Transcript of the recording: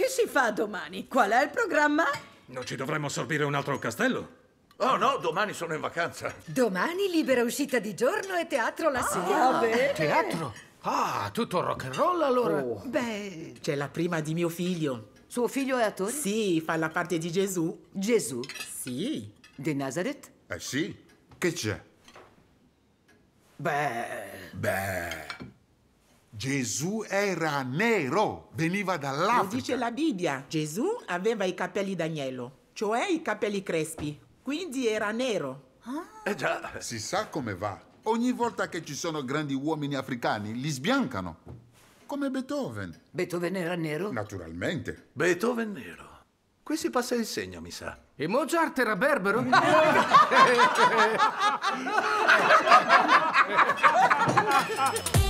che si fa domani? Qual è il programma? Non ci dovremmo assorbire un altro castello? Oh no, domani sono in vacanza. Domani libera uscita di giorno e teatro la ah, sera. Vabbè. Ah, teatro? Ah, tutto rock and roll allora? Oh. Beh, c'è la prima di mio figlio. Suo figlio è attore? Sì, fa la parte di Gesù. Gesù? Sì. Di Nazareth? Eh sì. Che c'è? Beh... Beh... Gesù era nero, veniva dall'Africa. Lo dice la Bibbia. Gesù aveva i capelli d'agnello, cioè i capelli crespi, quindi era nero. Ah. Eh già, si sa come va. Ogni volta che ci sono grandi uomini africani, li sbiancano. Come Beethoven. Beethoven era nero? Naturalmente. Beethoven nero. Qui si passa il segno, mi sa. E Mozart era berbero? No.